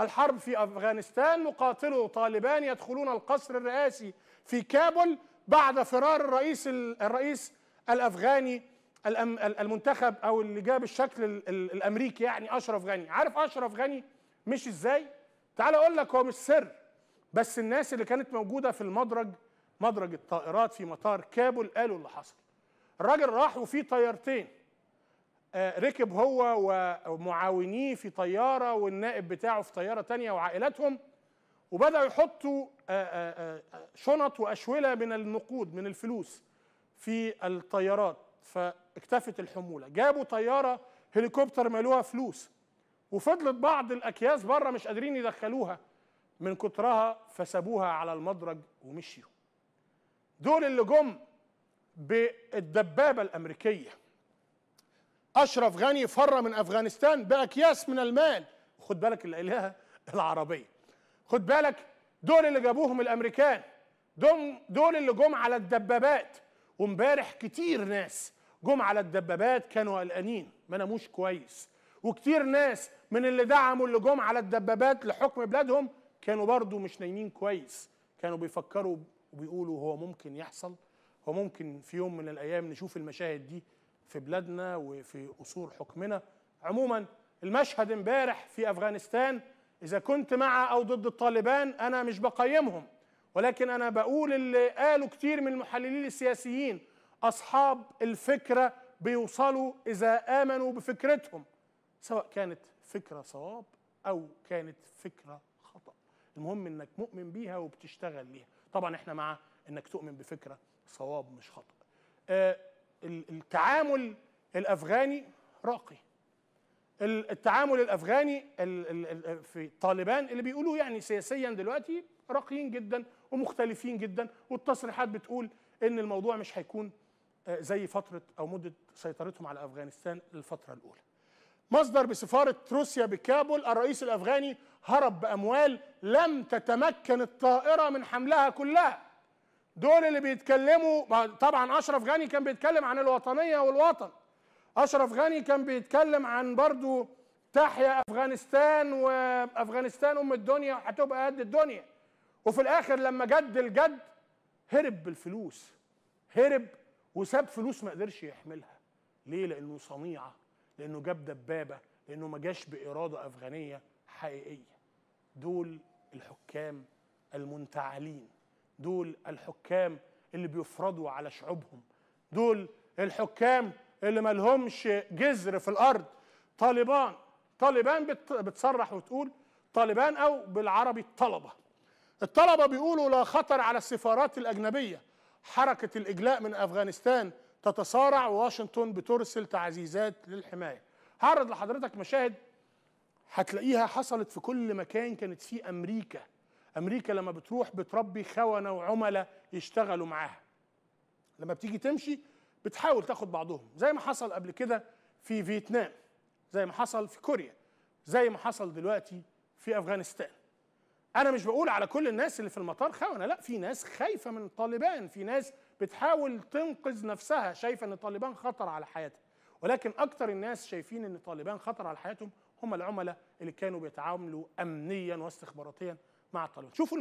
الحرب في أفغانستان مقاتله طالبان يدخلون القصر الرئاسي في كابول بعد فرار الرئيس الرئيس الأفغاني المنتخب أو اللي جاب الشكل الأمريكي يعني أشرف غني عارف أشرف غني مشي إزاي؟ تعال أقول لك هو مش سر بس الناس اللي كانت موجودة في المدرج مدرج الطائرات في مطار كابول قالوا اللي حصل الراجل راح وفيه طيارتين آه، ركب هو ومعاونيه في طيارة والنائب بتاعه في طيارة تانية وعائلتهم وبدأوا يحطوا آه، آه، شنط وأشولة من النقود من الفلوس في الطيارات فاكتفت الحمولة جابوا طيارة هليكوبتر مالوها فلوس وفضلت بعض الأكياس بره مش قادرين يدخلوها من كترها فسابوها على المدرج ومشيوا دول اللي جم بالدبابة الأمريكية اشرف غني فر من افغانستان باكياس من المال خد بالك الالهه العربيه خد بالك دول اللي جابوهم الامريكان دول دول اللي جم على الدبابات وامبارح كتير ناس جم على الدبابات كانوا قلقانين ما ناموش كويس وكتير ناس من اللي دعموا اللي جم على الدبابات لحكم بلادهم كانوا برضو مش نايمين كويس كانوا بيفكروا وبيقولوا هو ممكن يحصل هو ممكن في يوم من الايام نشوف المشاهد دي في بلادنا وفي اصول حكمنا عموما المشهد امبارح في افغانستان اذا كنت مع او ضد الطالبان انا مش بقيمهم ولكن انا بقول اللي قالوا كتير من المحللين السياسيين اصحاب الفكره بيوصلوا اذا امنوا بفكرتهم سواء كانت فكره صواب او كانت فكره خطا المهم انك مؤمن بيها وبتشتغل ليها طبعا احنا مع انك تؤمن بفكره صواب مش خطا آه، التعامل الافغاني راقي التعامل الافغاني في طالبان اللي بيقولوا يعني سياسيا دلوقتي راقيين جدا ومختلفين جدا والتصريحات بتقول ان الموضوع مش هيكون آه، زي فتره او مده سيطرتهم على افغانستان الفتره الاولى. مصدر بسفاره روسيا بكابول الرئيس الافغاني هرب باموال لم تتمكن الطائره من حملها كلها. دول اللي بيتكلموا طبعا اشرف غني كان بيتكلم عن الوطنيه والوطن اشرف غني كان بيتكلم عن برضو تحيا افغانستان وافغانستان ام الدنيا وهتبقى قد الدنيا وفي الاخر لما جد الجد هرب بالفلوس هرب وساب فلوس ما قدرش يحملها ليه لانه صنيعه لانه جاب دبابه لانه ما جاش باراده افغانيه حقيقيه دول الحكام المنتعلين دول الحكام اللي بيفرضوا على شعوبهم دول الحكام اللي مالهمش جذر في الارض طالبان طالبان بتصرح وتقول طالبان او بالعربي الطلبه الطلبه بيقولوا لا خطر على السفارات الاجنبيه حركه الاجلاء من افغانستان تتصارع وواشنطن بترسل تعزيزات للحمايه هعرض لحضرتك مشاهد هتلاقيها حصلت في كل مكان كانت فيه امريكا امريكا لما بتروح بتربي خونه وعملاء يشتغلوا معاها لما بتيجي تمشي بتحاول تاخد بعضهم زي ما حصل قبل كده في فيتنام زي ما حصل في كوريا زي ما حصل دلوقتي في افغانستان انا مش بقول على كل الناس اللي في المطار خونه لا في ناس خايفه من طالبان في ناس بتحاول تنقذ نفسها شايفه ان طالبان خطر على حياتها ولكن اكتر الناس شايفين ان طالبان خطر على حياتهم هم العملاء اللي كانوا بيتعاملوا امنيا واستخباراتيا معطل شوفوا